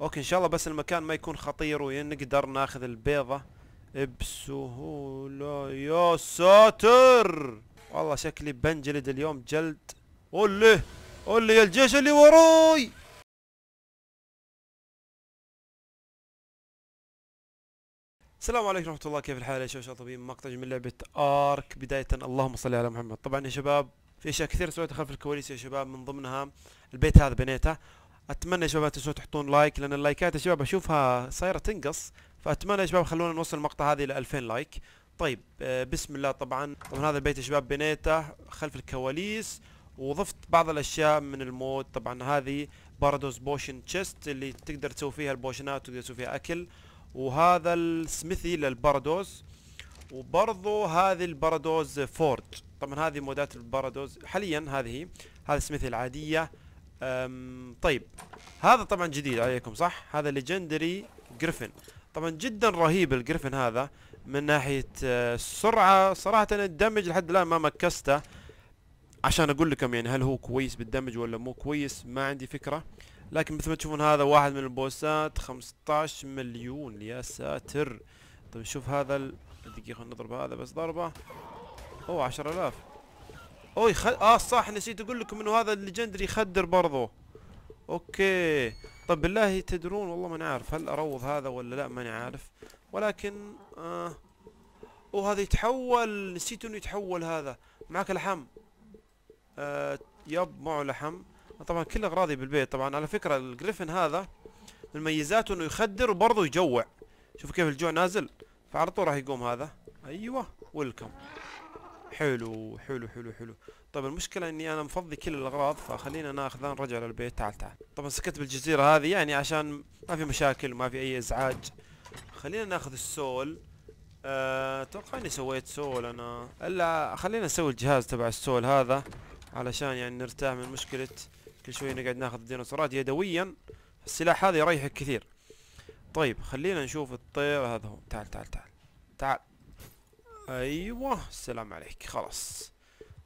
اوكي ان شاء الله بس المكان ما يكون خطير ونقدر ناخذ البيضة بسهولة يا ساتر والله شكلي بنجلد اليوم جلد قول قول يا الجيش اللي وراي السلام عليكم ورحمة الله كيف الحال يا شباب طبيب مقطع من لعبة ارك بداية اللهم صل على محمد طبعا يا شباب في اشياء كثير سويتها خلف الكواليس يا شباب من ضمنها البيت هذا بنيته اتمنى يا شباب لا تنسون تحطون لايك لان اللايكات يا شباب اشوفها صايره تنقص فاتمنى يا شباب خلونا نوصل المقطع هذه ل 2000 لايك طيب آه، بسم الله طبعا طبعا هذا البيت يا شباب بنيته خلف الكواليس وضفت بعض الاشياء من المود طبعا هذه بارادوس بوشن تشيست اللي تقدر تسوي فيها البوشنات وتقدر تسوي فيها اكل وهذا السميثي للبارادوس وبرضو هذه الباردوز فورج طبعا هذه مودات الباردوز حاليا هذه هذه السميثي العاديه طيب هذا طبعا جديد عليكم صح هذا ليجندري جريفن طبعا جدا رهيب الجريفن هذا من ناحيه السرعه آه، صراحه الدمج لحد الان ما مكسته عشان اقول لكم يعني هل هو كويس بالدمج ولا مو كويس ما عندي فكره لكن مثل ما تشوفون هذا واحد من البوسات 15 مليون يا ساتر طيب شوف هذا ال... دقيقه نضرب هذا بس ضربه اوه 10000 اوه يخ... اه صح نسيت اقول لكم انه هذا الليجندري يخدر برضو اوكي طب بالله تدرون والله ما عارف هل اروض هذا ولا لا ماني عارف ولكن آه هذا يتحول نسيت انه يتحول هذا معك لحم آه يب معه لحم طبعا كل اغراضي بالبيت طبعا على فكره الجريفن هذا من مميزاته انه يخدر وبرضه يجوع شوف كيف الجوع نازل فعلى طول راح يقوم هذا ايوه ويلكم حلو حلو حلو حلو طيب المشكلة اني انا مفضي كل الاغراض فخلينا ناخذ نرجع للبيت تعال تعال طبعا سكت بالجزيرة هذه يعني عشان ما في مشاكل ما في اي ازعاج خلينا ناخذ السول آه، اتوقع أه اني سويت سول انا الا خلينا نسوي الجهاز تبع السول هذا علشان يعني نرتاح من مشكلة كل شوي نقعد ناخذ الديناصورات يدويا السلاح هذا يريحك كثير طيب خلينا نشوف الطير هذا هو تعال تعال تعال تعال ايوه السلام عليك خلاص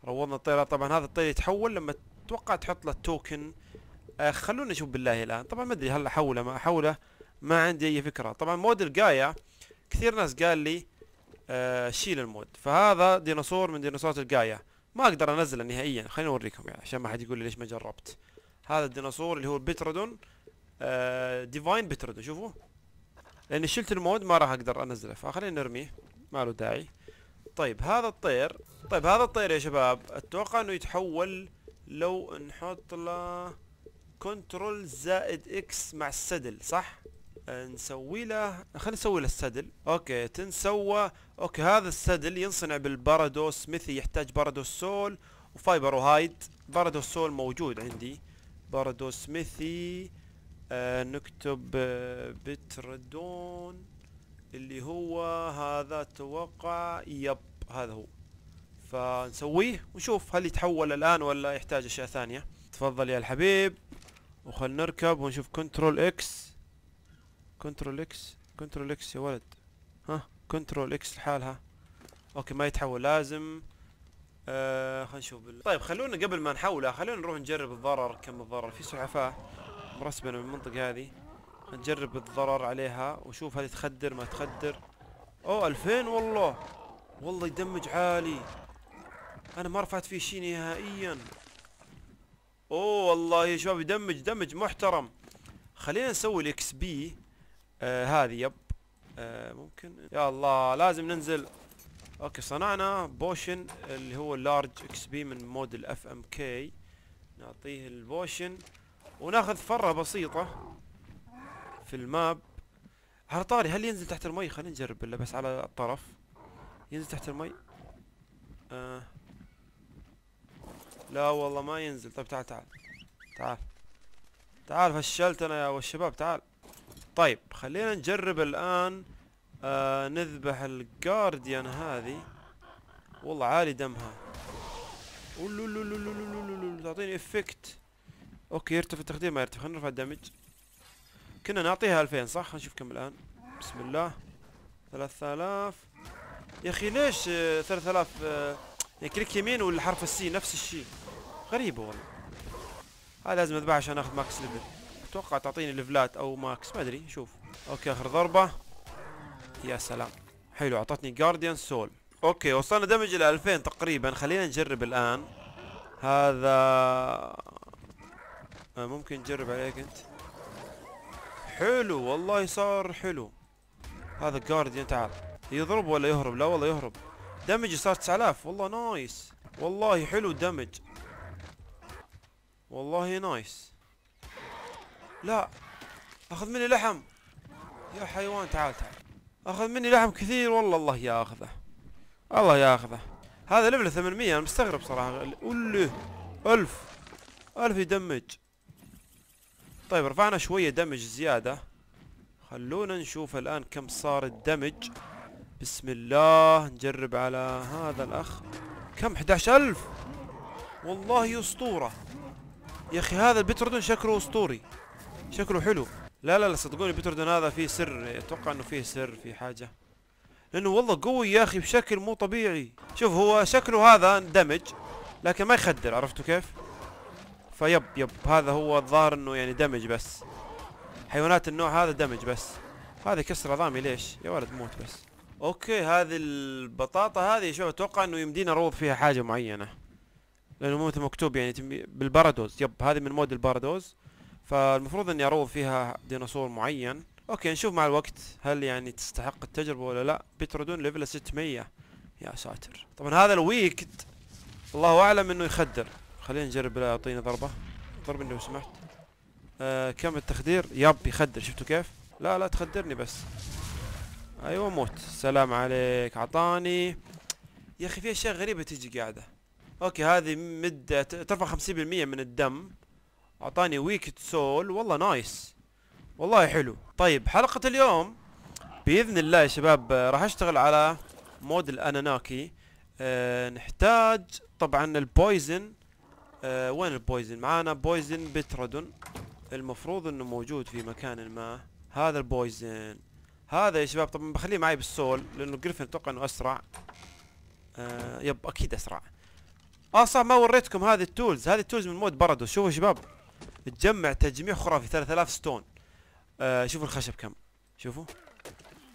روضنا الطيارة طبعا هذا الطير يتحول لما اتوقع تحط له التوكن آه خلونا نشوف بالله الان طبعا ما ادري هل احوله ما احوله ما عندي اي فكرة طبعا مود القاية كثير ناس قال لي آه شيل المود فهذا ديناصور من ديناصورات القاية ما اقدر انزله نهائيا خليني اوريكم يعني عشان ما حد يقول لي ليش ما جربت هذا الديناصور اللي هو البترودون آه ديفاين بترودون شوفوا لاني شلت المود ما راح اقدر انزله فخلينا نرميه ما له داعي طيب هذا الطير طيب هذا الطير يا شباب اتوقع انه يتحول لو نحط له كنترول زائد اكس مع السدل صح آه، نسوي له خلينا نسوي له السدل اوكي تنسوى اوكي هذا السدل ينصنع بالبارادوس مثي يحتاج بارادوس سول وفايبر وهايد بارادوس سول موجود عندي بارادوس مثي آه نكتب آه بتردون اللي هو هذا توقع يب هذا هو فنسويه ونشوف هل يتحول الآن ولا يحتاج أشياء ثانية تفضل يا الحبيب وخل نركب ونشوف كنترول اكس كنترول اكس كنترول اكس يا ولد ها كنترول اكس لحالها اوكي ما يتحول لازم آه خلينا نشوف بال... طيب خلونا قبل ما نحوله خلونا نروح نجرب الضرر كم الضرر في سلحفاه مرسبنا من المنطقة هذه نجرب الضرر عليها وشوف هل تخدر ما تخدر اوه 2000 والله والله يدمج عالي انا ما رفعت فيه شيء نهائيا اوه والله يا شباب يدمج دمج محترم خلينا نسوي الاكس بي آه هذه يب آه ممكن يا الله لازم ننزل اوكي صنعنا بوشن اللي هو اللارج اكس بي من موديل اف ام كي نعطيه البوشن وناخذ فره بسيطه في الماب على طاري هل ينزل تحت المي خلينا نجرب الا بس على الطرف ينزل تحت المي آه. لا والله ما ينزل طيب تعال تعال تعال تعال فشلت انا يا والشباب تعال طيب خلينا نجرب الان آه نذبح الجارديان هذه والله عالي دمها تعطيني افكت اوكي يرتفع التخدير ما يرتفع خلينا نرفع الدمج كنا نعطيها 2000 صح نشوف كم الان بسم الله 3000 يا اخي ليش 3000 آه، آه، يعني كليك يمين والحرف السي نفس الشيء غريبه والله هذا لازم اذبحها عشان اخذ ماكس ليفل اتوقع تعطيني ليفلات او ماكس ما ادري شوف اوكي اخر ضربه يا سلام حلو اعطتني جارديان سول اوكي وصلنا دمج الى 2000 تقريبا خلينا نجرب الان هذا آه، ممكن نجرب عليك انت حلو والله صار حلو هذا جارديان تعال يضرب ولا يهرب لا والله يهرب دمج صار 9000 والله نايس والله حلو الدمج والله نايس لا اخذ مني لحم يا حيوان تعال تعال اخذ مني لحم كثير والله الله ياخذه الله ياخذه هذا ليفل 800 انا مستغرب صراحه له 1000 1000 يدمج طيب رفعنا شوية دمج زيادة خلونا نشوف الآن كم صار الدمج بسم الله نجرب على هذا الأخ كم 11000 والله أسطورة يا أخي هذا البتردون شكله أسطوري شكله حلو لا لا لا صدقوني البتردون هذا فيه سر أتوقع أنه فيه سر في حاجة لأنه والله قوي يا أخي بشكل مو طبيعي شوف هو شكله هذا دمج لكن ما يخدر عرفتوا كيف فيب يب هذا هو الظاهر انه يعني دمج بس حيوانات النوع هذا دمج بس هذا كسر عظامي ليش يا ولد موت بس اوكي هذه البطاطا هذه شوف اتوقع انه يمدينا اروض فيها حاجه معينه لانه مثل مكتوب يعني بالبارادوز يب هذه من مود البارادوز فالمفروض اني اروض فيها ديناصور معين اوكي نشوف مع الوقت هل يعني تستحق التجربه ولا لا بترودون ليفل 600 يا ساتر طبعا هذا الويكد الله اعلم انه يخدر خلينا نجرب لا يعطينا ضربة ضرب لو سمحت آه كم التخدير ياب يخدر شفتوا كيف لا لا تخدرني بس ايوه موت السلام عليك عطاني يا اخي في اشياء غريبة تجي قاعدة اوكي هذه مدة ترفع 50% من الدم اعطاني ويكت سول والله نايس والله حلو طيب حلقة اليوم باذن الله يا شباب راح اشتغل على مود الاناناكي أه نحتاج طبعا البويزن آه وين البويزن معانا بويزن بتردون المفروض انه موجود في مكان ما هذا البويزن هذا يا شباب طبعا بخليه معي بالسول لانه جريفن اتوقع انه اسرع آه يب اكيد اسرع اه صح ما وريتكم هذه التولز هذه التولز من مود برادو شوفوا يا شباب تجمع تجميع خرافي 3000 ستون آه شوفوا الخشب كم شوفوا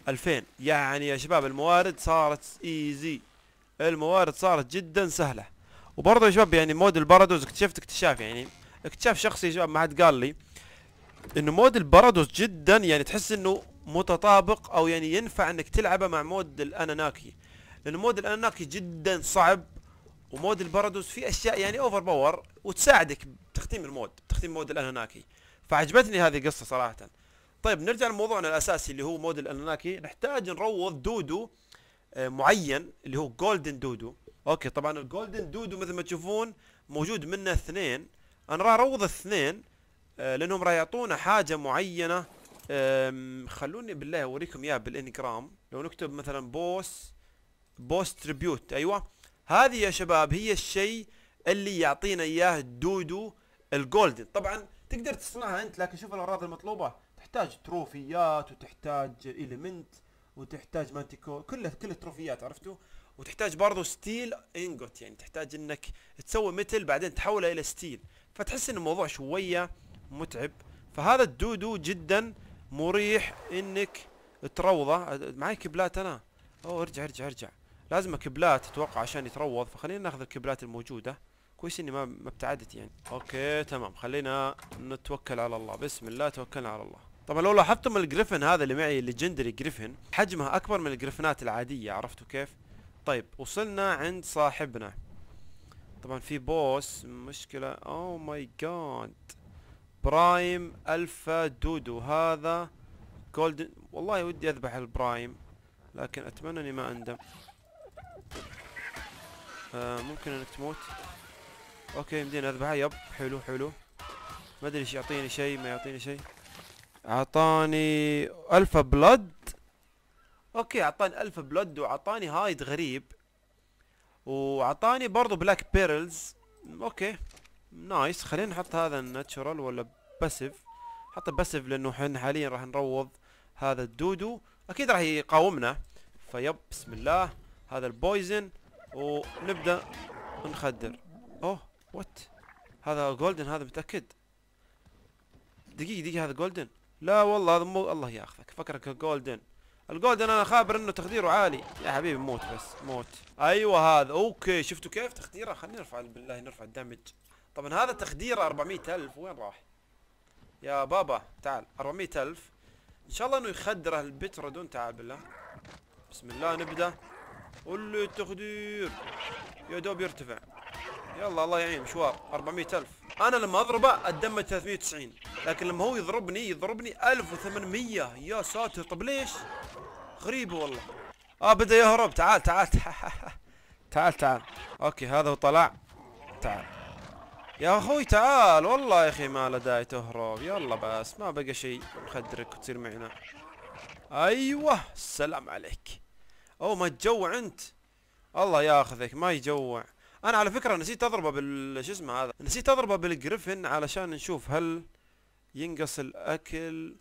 2000 يعني يا شباب الموارد صارت ايزي الموارد صارت جدا سهله وبرضه يا شباب يعني مود البارادوز اكتشفت اكتشاف يعني اكتشاف شخصي يا شباب ما حد قال لي انه مود البارادوز جدا يعني تحس انه متطابق او يعني ينفع انك تلعبه مع مود الاناناكي لان مود الاناناكي جدا صعب ومود البارادوز فيه اشياء يعني اوفر باور وتساعدك بتختيم المود بتختيم مود الاناناكي فعجبتني هذه القصه صراحه طيب نرجع لموضوعنا الاساسي اللي هو مود الاناناكي نحتاج نروض دودو آه، معين اللي هو جولدن دودو اوكي طبعا الجولدن دودو مثل ما تشوفون موجود منه اثنين انا راح اروض الاثنين آه، لانهم راح يعطونا حاجه معينه خلوني بالله اوريكم اياها بالانجرام لو نكتب مثلا بوس بوس تريبيوت ايوه هذه يا شباب هي الشيء اللي يعطينا اياه دودو الجولدن طبعا تقدر تصنعها انت لكن شوف الاغراض المطلوبه تحتاج تروفيات وتحتاج اليمنت وتحتاج مانتيكور كلها كل التروفيات عرفتوا وتحتاج برضه ستيل انجوت يعني تحتاج انك تسوي متل بعدين تحوله الى ستيل فتحس ان الموضوع شويه متعب فهذا الدودو جدا مريح انك تروضه معي كبلات انا اوه ارجع ارجع ارجع لازم كبلات اتوقع عشان يتروض فخلينا ناخذ الكبلات الموجوده كويس اني ما ما ابتعدت يعني اوكي تمام خلينا نتوكل على الله بسم الله توكلنا على الله طبعا لو لاحظتم الجريفن هذا اللي معي الليجندري جريفن حجمه اكبر من الجريفنات العاديه عرفتوا كيف طيب وصلنا عند صاحبنا طبعا في بوس مشكلة اوه ماي جاد برايم الفا دودو هذا جولدن والله ودي اذبح البرايم لكن اتمنى اني ما اندم آه ممكن انك تموت اوكي يمديني اذبحه يب حلو حلو ما ادري ايش يعطيني شيء ما يعطيني شيء اعطاني الفا بلاد اوكي اعطاني الف بلود واعطاني هايد غريب واعطاني برضو بلاك بيرلز اوكي نايس خلينا نحط هذا الناتشرال ولا باسيف حط باسيف لانه احنا حاليا راح نروض هذا الدودو اكيد راح يقاومنا فيب بسم الله هذا البويزن ونبدا نخدر اوه وات هذا جولدن هذا متاكد دقيقه دقيقه هذا جولدن لا والله هذا مو الله ياخذك فكرك جولدن الجولدن انا خابر انه تخديره عالي يا حبيبي موت بس موت ايوه هذا اوكي شفتوا كيف تخديره خلينا نرفع بالله نرفع الدمج طبعا هذا تخديره 400000 وين راح يا بابا تعال 400000 ان شاء الله انه يخدره البترا دون تعال بالله بسم الله نبدا قول له التخدير يا دوب يرتفع يلا الله يعين مشوار 400000 انا لما اضربه الدم 390 لكن لما هو يضربني يضربني 1800 يا ساتر طب ليش غريبه والله اه بدا يهرب تعال تعال تعال تعال اوكي هذا وطلع تعال يا اخوي تعال والله يا اخي ما له داعي تهرب يلا بس ما بقى شيء نخدرك وتصير معنا ايوه السلام عليك او ما تجوع انت الله ياخذك ما يجوع انا على فكره نسيت اضربه بال شو اسمه هذا نسيت اضربه بالجريفن علشان نشوف هل ينقص الاكل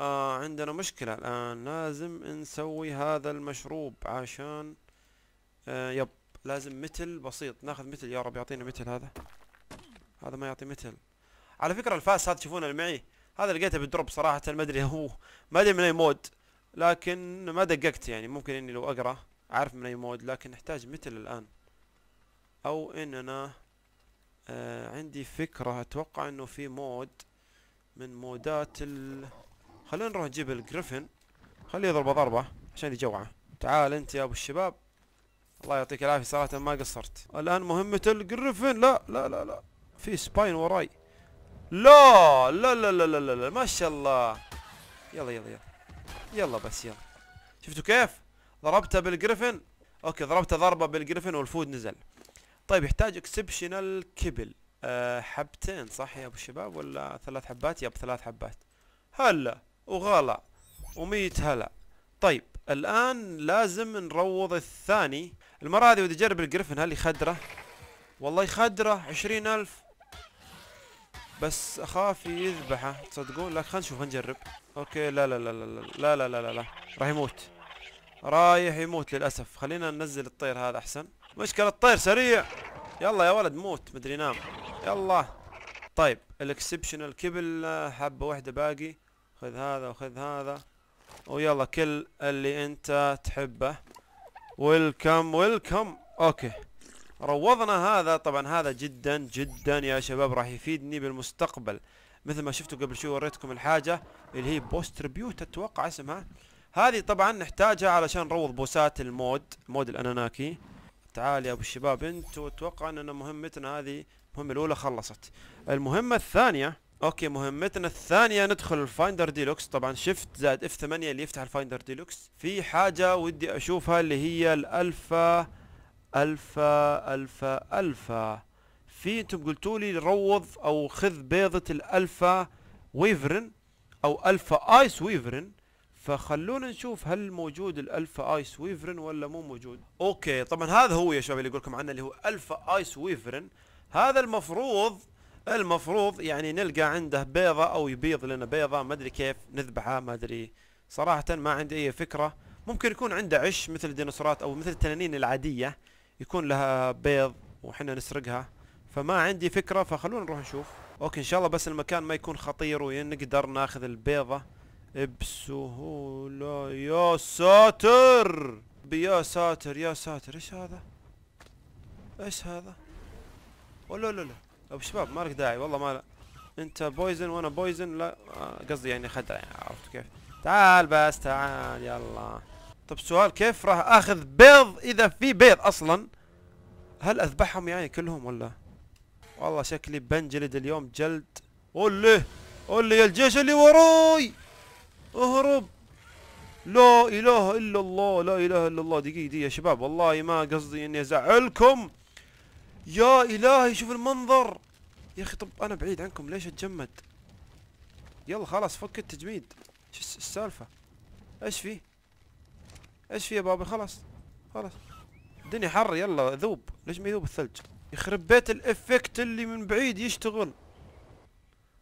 آه عندنا مشكله الان لازم نسوي هذا المشروب عشان آه يب لازم متل بسيط ناخذ متل يا رب يعطينا متل هذا هذا ما يعطي متل على فكره الفاس هذا تشوفونه اللي معي هذا لقيته بالدروب صراحه ما ادري هو ما ادري من اي مود لكن ما دققت يعني ممكن اني لو اقرا اعرف من اي مود لكن نحتاج متل الان او ان انا آه عندي فكرة اتوقع انه في مود من مودات ال خلينا نروح نجيب الجريفن خليه يضربه ضربة عشان يجوعه تعال انت يا ابو الشباب الله يعطيك العافية صراحة ما قصرت الان مهمة الجريفن لا لا لا لا في سباين وراي لا لا لا لا لا لا, لا. ما شاء الله يلا يلا يلا يلا بس يلا شفتوا كيف ضربته بالجريفن اوكي ضربته ضربة بالجريفن والفود نزل طيب يحتاج اكسبشنال كبل أه حبتين صح يا ابو الشباب ولا ثلاث حبات يب ثلاث حبات هلا وغلا وميت هلا طيب الان لازم نروض الثاني المرة هذه ودي اجرب الجريفن هل يخدره والله يخدره عشرين الف بس اخاف يذبحه تصدقون لكن خلينا نشوف نجرب اوكي لا لا لا لا لا لا لا لا لا راح يموت رايح يموت للاسف خلينا ننزل الطير هذا احسن مشكلة طير سريع يلا يا ولد موت مدري نام يلا طيب الاكسبشنال كبل آه، حبة واحدة باقي خذ هذا وخذ هذا ويلا كل اللي انت تحبه ويلكم ويلكم اوكي روضنا هذا طبعا هذا جدا جدا يا شباب راح يفيدني بالمستقبل مثل ما شفتوا قبل شوي وريتكم الحاجة اللي هي بوست ريبيوت اتوقع اسمها هذه طبعا نحتاجها علشان نروض بوسات المود مود الاناناكي تعال يا ابو الشباب انت واتوقع ان مهمتنا هذه المهمه الاولى خلصت المهمه الثانيه اوكي مهمتنا الثانيه ندخل الفايندر ديلوكس طبعا شفت زائد اف 8 اللي يفتح الفايندر ديلوكس في حاجه ودي اشوفها اللي هي الالفا الفا الفا الفا في انتم قلتوا لي روض او خذ بيضه الالفا ويفرن او الفا ايس ويفرن فخلونا نشوف هل موجود الالفا ايس ويفرن ولا مو موجود اوكي طبعا هذا هو يا شباب اللي يقولكم لكم عنه اللي هو الفا ايس ويفرن هذا المفروض المفروض يعني نلقى عنده بيضة او يبيض لنا بيضة ما ادري كيف نذبحها ما ادري صراحة ما عندي اي فكرة ممكن يكون عنده عش مثل الديناصورات او مثل التنانين العادية يكون لها بيض وحنا نسرقها فما عندي فكرة فخلونا نروح نشوف اوكي ان شاء الله بس المكان ما يكون خطير ونقدر ناخذ البيضة بسهولة يا ساتر يا ساتر يا ساتر ايش هذا ايش هذا ولا لا لا ابو شباب مالك داعي والله ما انت بويزن وانا بويزن لا آه، قصدي يعني خدع يعني عرفت كيف تعال بس تعال يلا طب سؤال كيف راح اخذ بيض اذا في بيض اصلا هل اذبحهم يعني كلهم ولا والله شكلي بنجلد اليوم جلد قول له قول لي الجيش اللي وراي اهرب لا اله الا الله لا اله الا الله دقيقه دقيقه يا شباب والله ما قصدي اني ازعلكم يا الهي شوف المنظر يا اخي طب انا بعيد عنكم ليش اتجمد يلا خلاص فك التجميد شو السالفه ايش في؟ ايش في يا بابا خلاص خلاص الدنيا حر يلا ذوب ليش ما يذوب الثلج يخرب بيت الافكت اللي من بعيد يشتغل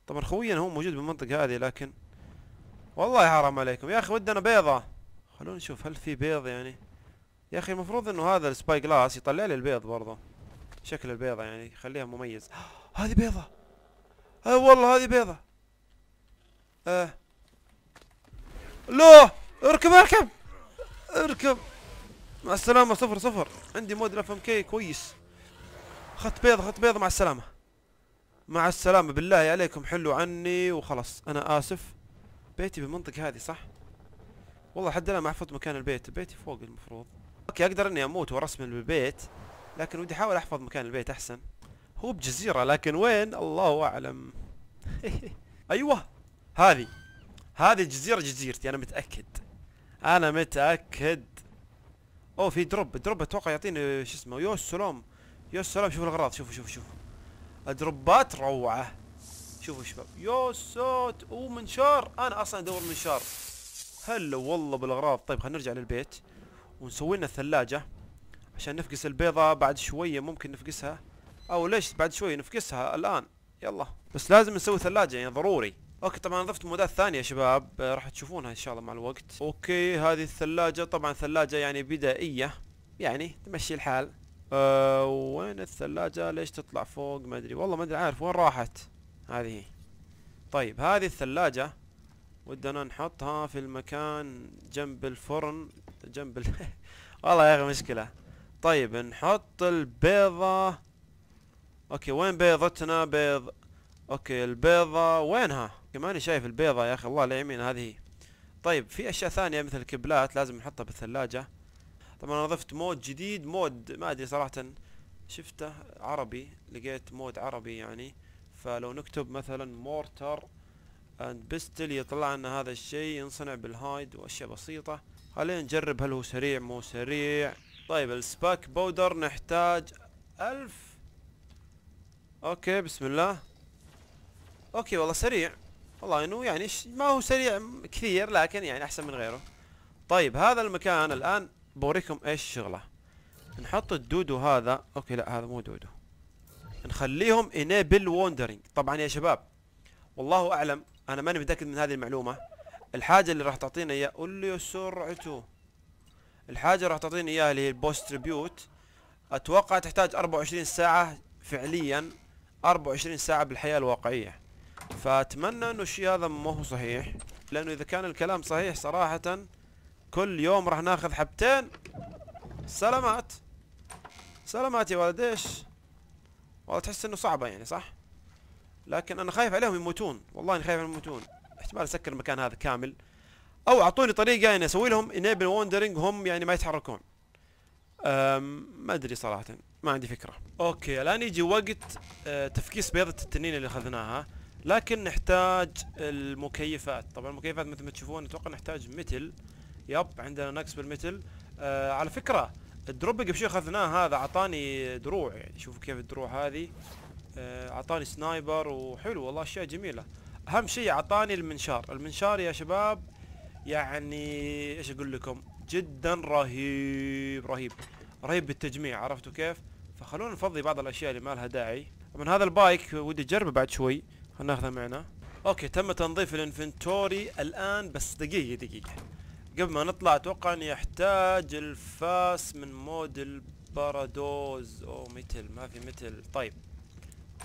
طبعا خوينا هو موجود بالمنطقه هذه لكن والله حرام عليكم يا اخي ودنا بيضة خلونا نشوف هل في بيض يعني يا اخي المفروض انه هذا السباي جلاس يطلع لي البيض برضه شكل البيضة يعني يخليها مميز هذه بيضة اي والله هذه بيضة اه لو اركب اركب اركب مع السلامة صفر صفر عندي مود اف ام كي كويس اخذت بيضة اخذت بيضة مع السلامة مع السلامة بالله عليكم حلوا عني وخلاص انا اسف بيتي بالمنطقة هذه صح؟ والله حد الان ما حفظت مكان البيت، بيتي فوق المفروض. اوكي اقدر اني اموت وارسمل بالبيت، لكن ودي احاول احفظ مكان البيت احسن. هو بجزيرة لكن وين؟ الله اعلم. ايوه هذه هذه الجزيرة جزيرتي انا متأكد. انا متأكد. اوه في دروب، دروب اتوقع يعطيني شو اسمه، يو السلام يو السلام شوف الاغراض شوفوا شوفوا شوفوا. دروبات روعة. شوفوا شباب يا سات ومنشار انا اصلا ادور منشار هلا والله بالاغراض طيب خلينا نرجع للبيت ونسوي لنا الثلاجه عشان نفقس البيضه بعد شويه ممكن نفقسها او ليش بعد شويه نفقسها الان يلا بس لازم نسوي ثلاجه يعني ضروري اوكي طبعا ضفت مودات ثانيه يا شباب راح تشوفونها ان شاء الله مع الوقت اوكي هذه الثلاجه طبعا ثلاجه يعني بدائيه يعني تمشي الحال أه وين الثلاجه ليش تطلع فوق ما ادري والله ما ادري عارف وين راحت هذه هي طيب هذه الثلاجة ودنا نحطها في المكان جنب الفرن جنب ال... والله يا اخي مشكلة طيب نحط البيضة اوكي وين بيضتنا بيض اوكي البيضة وينها ماني شايف البيضة يا اخي الله اليمين هذه هي طيب في اشياء ثانية مثل الكبلات لازم نحطها بالثلاجة طبعا انا ضفت مود جديد مود ما ادري صراحة شفته عربي لقيت مود عربي يعني فلو نكتب مثلا مورتر اند بستل يطلع لنا هذا الشيء ينصنع بالهايد واشياء بسيطة خلينا نجرب هل هو سريع مو سريع طيب السباك بودر نحتاج الف اوكي بسم الله اوكي والله سريع والله انه يعني ما هو سريع كثير لكن يعني احسن من غيره طيب هذا المكان الان بوريكم ايش شغله نحط الدودو هذا اوكي لا هذا مو دودو نخليهم انيبل ووندرينج طبعا يا شباب والله اعلم انا ماني متاكد من هذه المعلومه الحاجه اللي راح تعطينا اياها قول لي سرعته الحاجه راح تعطينا اياها اللي هي البوست تريبيوت اتوقع تحتاج 24 ساعه فعليا 24 ساعه بالحياه الواقعيه فاتمنى انه الشيء هذا ما هو صحيح لانه اذا كان الكلام صحيح صراحه كل يوم راح ناخذ حبتين سلامات سلامات يا ولد ايش والله تحس انه صعبه يعني صح لكن انا خايف عليهم يموتون والله اني خايف عليهم يموتون احتمال اسكر المكان هذا كامل او اعطوني طريقه يعني اسوي لهم انيبل ووندرنج هم يعني ما يتحركون ما ادري صراحه ما عندي فكره اوكي الان يجي وقت آه، تفكيس بيضه التنين اللي اخذناها لكن نحتاج المكيفات طبعا المكيفات مثل ما تشوفون اتوقع نحتاج متل يب عندنا نقص بالمتل آه على فكره الدروب قبل شوي اخذناه هذا اعطاني دروع يعني شوفوا كيف الدروع هذه آه، اعطاني سنايبر وحلو والله اشياء جميله اهم شيء اعطاني المنشار المنشار يا شباب يعني ايش اقول لكم جدا رهيب رهيب رهيب بالتجميع عرفتوا كيف فخلونا نفضي بعض الاشياء اللي ما لها داعي طبعا هذا البايك ودي اجربه بعد شوي خلنا ناخذه معنا اوكي تم تنظيف الانفنتوري الان بس دقيقه دقيقه قبل ما نطلع اتوقع اني يحتاج الفاس من موديل بارادوز او متل ما في متل طيب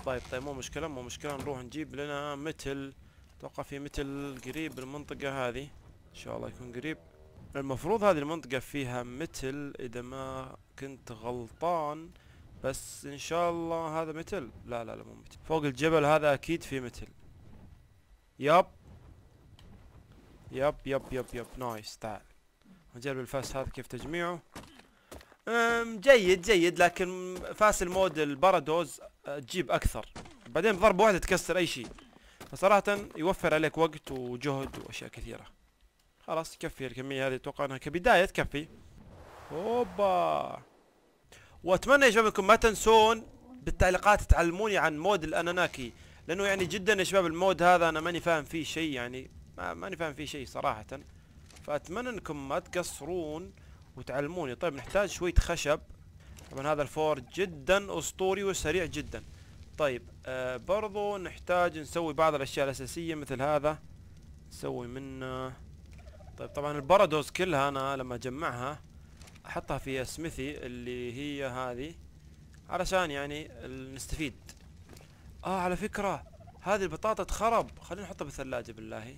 طيب طيب مو مشكله مو مشكله نروح نجيب لنا متل اتوقع في متل قريب المنطقه هذه ان شاء الله يكون قريب المفروض هذه المنطقه فيها متل اذا ما كنت غلطان بس ان شاء الله هذا متل لا لا لا مو متل فوق الجبل هذا اكيد في متل ياب يب يب يب يب نايس تعال نجرب الفاس هذا كيف تجميعه أم جيد جيد لكن فاس المود البارادوز أه، تجيب اكثر بعدين بضربة واحدة تكسر اي شيء فصراحة يوفر عليك وقت وجهد واشياء كثيرة خلاص تكفي الكمية هذه اتوقع انها كبداية تكفي اوبا واتمنى يا شباب انكم ما تنسون بالتعليقات تعلموني عن مود الاناناكي لانه يعني جدا يا شباب المود هذا انا ماني فاهم فيه شيء يعني ما ماني فاهم فيه شيء صراحة فأتمنى أنكم ما تقصرون وتعلموني طيب نحتاج شوية خشب طبعا هذا الفور جدا أسطوري وسريع جدا طيب آه برضو نحتاج نسوي بعض الأشياء الأساسية مثل هذا نسوي منه طيب طبعا البارادوز كلها أنا لما أجمعها أحطها في سميثي اللي هي هذه علشان يعني نستفيد اه على فكرة هذه البطاطا تخرب خلينا نحطها بالثلاجة بالله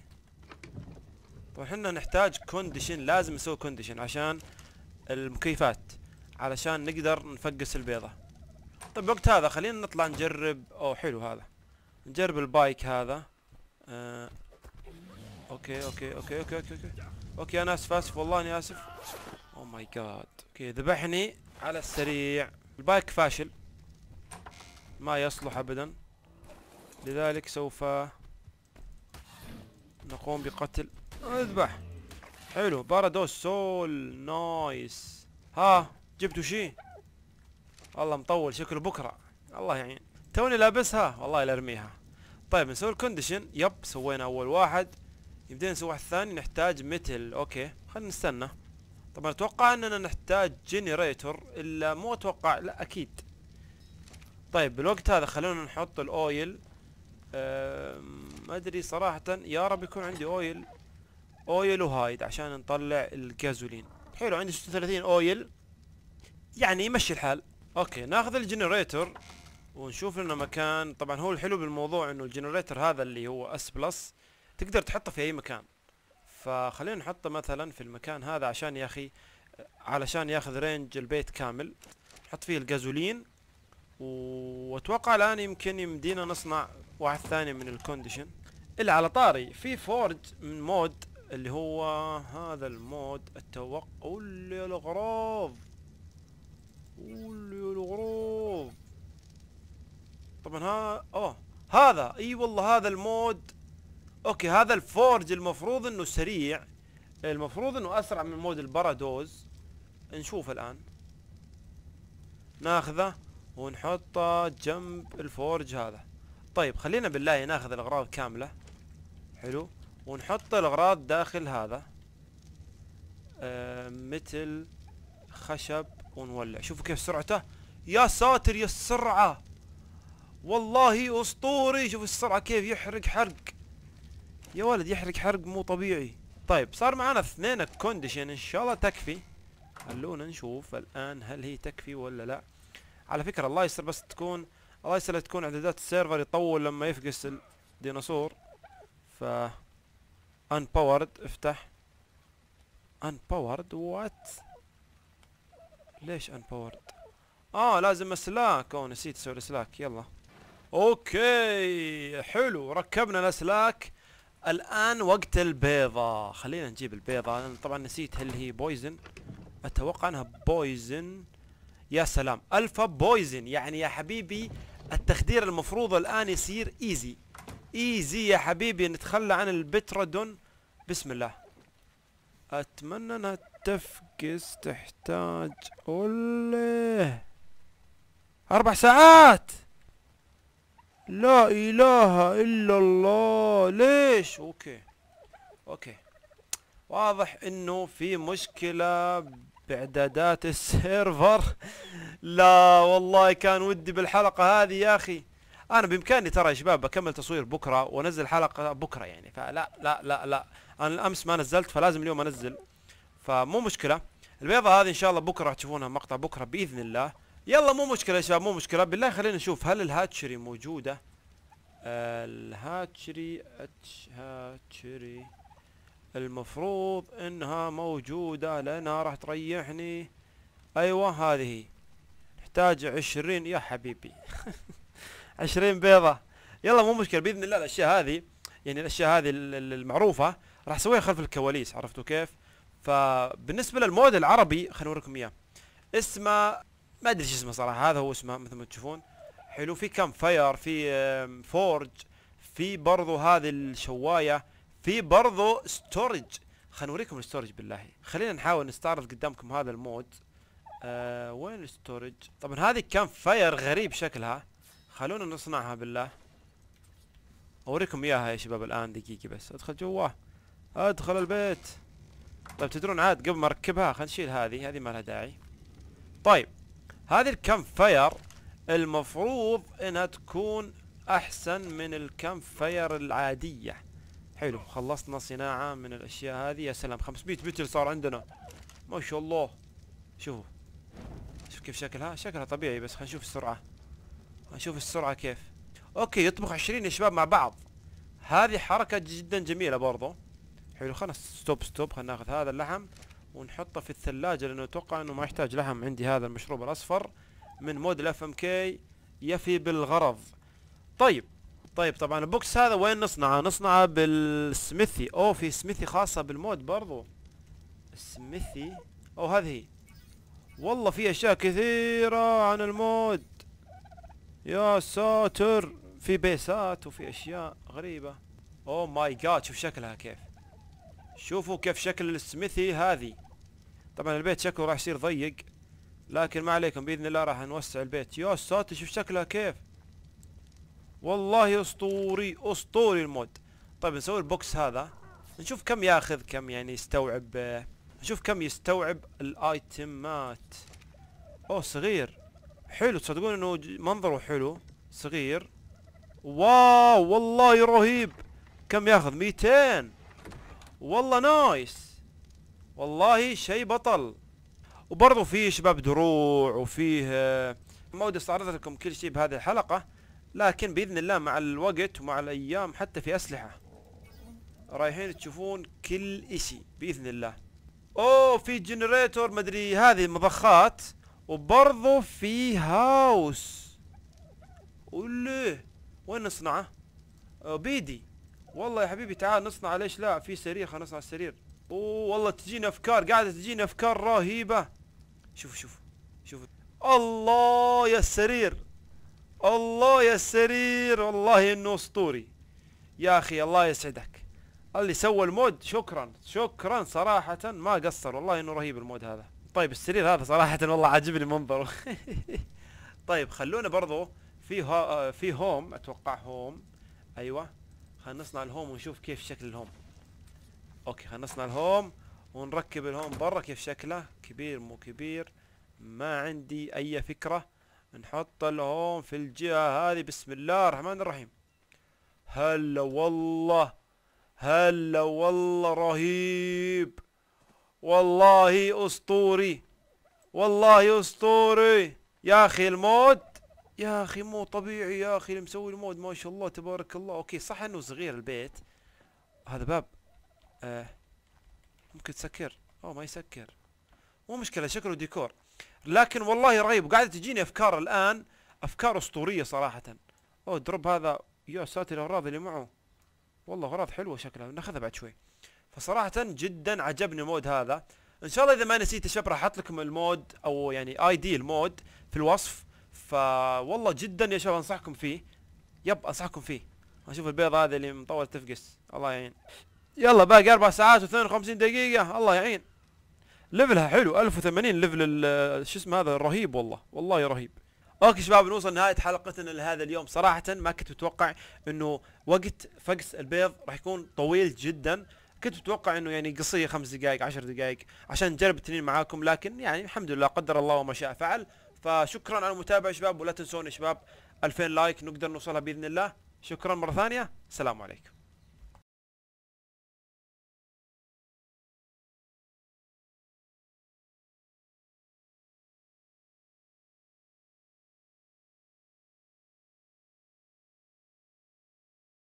وحنا نحتاج كونديشن لازم نسوي كونديشن عشان المكيفات علشان نقدر نفقس البيضة طيب وقت هذا خلينا نطلع نجرب او حلو هذا نجرب البايك هذا آه. اوكي اوكي اوكي اوكي اوكي اوكي اوكي انا اسف اسف والله اني اسف او ماي جاد اوكي ذبحني على السريع البايك فاشل ما يصلح ابدا لذلك سوف نقوم بقتل اذبح حلو بارادوس سول نايس ها جبتوا شيء والله مطول شكله بكره الله يعين توني لابسها والله لا ارميها طيب نسوي الكونديشن يب سوينا اول واحد يبدأ نسوي واحد ثاني نحتاج متل اوكي خلينا نستنى طبعا اتوقع اننا نحتاج جنريتور الا مو اتوقع لا اكيد طيب بالوقت هذا خلونا نحط الاويل ما ادري صراحة يا رب يكون عندي اويل اويل وهايد عشان نطلع الجازولين حلو عندي 36 اويل يعني يمشي الحال اوكي ناخذ الجنريتور ونشوف لنا مكان طبعا هو الحلو بالموضوع انه الجنريتور هذا اللي هو اس بلس تقدر تحطه في اي مكان فخلينا نحطه مثلا في المكان هذا عشان يا اخي علشان ياخذ رينج البيت كامل نحط فيه الجازولين واتوقع الان يمكن يمدينا نصنع واحد ثاني من الكونديشن اللي على طاري في فورج من مود اللي هو هذا المود التوقع اللي الغراض اللي الغراض طبعا ها اوه هذا اي والله هذا المود اوكي هذا الفورج المفروض انه سريع المفروض انه اسرع من مود البارادوز نشوف الان ناخذه ونحطه جنب الفورج هذا طيب خلينا بالله ناخذ الاغراض كاملة حلو ونحط الاغراض داخل هذا آه مثل خشب ونولع شوفوا كيف سرعته يا ساتر يا السرعة والله اسطوري شوف السرعة كيف يحرق حرق يا ولد يحرق حرق مو طبيعي طيب صار معنا اثنين كونديشن ان شاء الله تكفي خلونا نشوف الان هل هي تكفي ولا لا على فكرة الله يستر بس تكون الله يسهل تكون اعدادات السيرفر يطول لما يفقس الديناصور ف ان باورد افتح ان باورد وات ليش ان باورد اه لازم اسلاك او نسيت اسوي الاسلاك يلا اوكي حلو ركبنا الاسلاك الان وقت البيضة خلينا نجيب البيضة انا طبعا نسيت هل هي بويزن اتوقع انها بويزن يا سلام الفا بويزن يعني يا حبيبي التخدير المفروض الآن يصير ايزي ايزي يا حبيبي نتخلى عن البترادون بسم الله أتمنى أنها تفقس تحتاج أوليه أربع ساعات لا إله إلا الله ليش أوكي أوكي واضح إنه في مشكلة بإعدادات السيرفر لا والله كان ودي بالحلقة هذه يا أخي أنا بإمكاني ترى يا شباب بكمل تصوير بكرة وأنزل حلقة بكرة يعني فلا لا لا لا أنا الأمس ما نزلت فلازم اليوم أنزل فمو مشكلة البيضة هذه إن شاء الله بكرة تشوفونها مقطع بكرة بإذن الله يلا مو مشكلة يا شباب مو مشكلة بالله خلينا نشوف هل الهاتشري موجودة الهاتشري هاتشري المفروض انها موجودة لانها راح تريحني ايوه هذه هي تحتاج عشرين يا حبيبي عشرين بيضة يلا مو مشكلة بإذن الله الأشياء هذه يعني الأشياء هذه المعروفة راح أسويها خلف الكواليس عرفتوا كيف؟ فبالنسبة للمود العربي خليني أوريكم إياه اسمه ما أدري شو اسمه صراحة هذا هو اسمه مثل ما تشوفون حلو في كام فاير في فورج في برضو هذه الشواية في برضو ستورج خليني أوريكم الستورج بالله خلينا نحاول نستعرض قدامكم هذا المود آه، وين الستورج طبعا هذه كان فاير غريب شكلها خلونا نصنعها بالله اوريكم اياها يا شباب الان دقيقة بس ادخل جواه ادخل البيت طيب تدرون عاد قبل ما اركبها خلينا نشيل هذه هذه ما لها داعي طيب هذه الكم فاير المفروض انها تكون احسن من الكم فاير العادية حلو خلصنا صناعة من الاشياء هذه يا سلام 500 متر صار عندنا ما شاء الله شوفوا شوف كيف شكلها شكلها طبيعي بس خلينا نشوف السرعة نشوف السرعة كيف اوكي يطبخ 20 يا شباب مع بعض هذه حركة جدا جميلة برضو حلو خلنا ستوب ستوب خلنا ناخذ هذا اللحم ونحطه في الثلاجة لانه اتوقع انه ما يحتاج لحم عندي هذا المشروب الاصفر من مود اف ام كي يفي بالغرض طيب طيب طبعا البوكس هذا وين نصنعه نصنعه بالسميثي او في سميثي خاصة بالمود برضو السميثي او هذه هي والله في اشياء كثيرة عن المود يا ساتر في بيسات وفي اشياء غريبة اوه ماي جاد شوف شكلها كيف شوفوا كيف شكل السميثي هذه طبعا البيت شكله راح يصير ضيق لكن ما عليكم باذن الله راح نوسع البيت يا ساتر شوف شكلها كيف والله اسطوري اسطوري المود طيب نسوي البوكس هذا نشوف كم ياخذ كم يعني يستوعب شوف كم يستوعب الايتمات اوه صغير حلو تصدقون انه منظره حلو صغير واو والله رهيب كم ياخذ 200 والله نايس والله شيء بطل وبرضه فيه شباب دروع وفيه ما ودي استعرض لكم كل شيء بهذه الحلقة لكن بإذن الله مع الوقت ومع الأيام حتى في أسلحة رايحين تشوفون كل إشي بإذن الله اوه في جنريتور مدري هذه مضخات وبرضه في هاوس وله وين نصنعه؟ أه، بيدي والله يا حبيبي تعال نصنع ليش لا في سرير خلينا نصنع السرير اوه والله تجيني افكار قاعده تجيني افكار رهيبه شوف شوف شوف الله يا السرير الله يا السرير والله انه اسطوري يا اخي الله يسعدك اللي سوى المود شكرا شكرا صراحة ما قصر والله انه رهيب المود هذا طيب السرير هذا صراحة والله عاجبني منظره طيب خلونا برضو في هو في هوم اتوقع هوم ايوه خلينا نصنع الهوم ونشوف كيف شكل الهوم اوكي خلينا نصنع الهوم ونركب الهوم برا كيف شكله كبير مو كبير ما عندي اي فكرة نحط الهوم في الجهة هذه بسم الله الرحمن الرحيم هلا والله هلا والله رهيب والله اسطوري والله اسطوري يا اخي المود يا اخي مو طبيعي يا اخي اللي مسوي المود ما شاء الله تبارك الله اوكي صح انه صغير البيت هذا باب آه ممكن تسكر او ما يسكر مو مشكله شكله ديكور لكن والله رهيب وقاعده تجيني افكار الان افكار اسطوريه صراحه اوه دروب هذا يا ساتر الاغراض اللي معه والله غراض حلوه شكلها ناخذها بعد شوي فصراحه جدا عجبني مود هذا ان شاء الله اذا ما نسيت الشبر احط لكم المود او يعني اي دي المود في الوصف فوالله جدا يا شباب انصحكم فيه يب انصحكم فيه اشوف البيضة هذه اللي مطول تفقس الله يعين يلا باقي اربع ساعات و52 دقيقة الله يعين ليفلها حلو 1080 ليفل شو اسمه هذا رهيب والله والله رهيب اوكي شباب نوصل نهايه حلقتنا لهذا اليوم صراحه ما كنت متوقع انه وقت فقس البيض راح يكون طويل جدا كنت متوقع انه يعني قصيه خمس دقائق عشر دقائق عشان نجرب التنين معاكم لكن يعني الحمد لله قدر الله وما شاء فعل فشكرا على المتابعه شباب ولا تنسون يا شباب 2000 لايك نقدر نوصلها باذن الله شكرا مره ثانيه السلام عليكم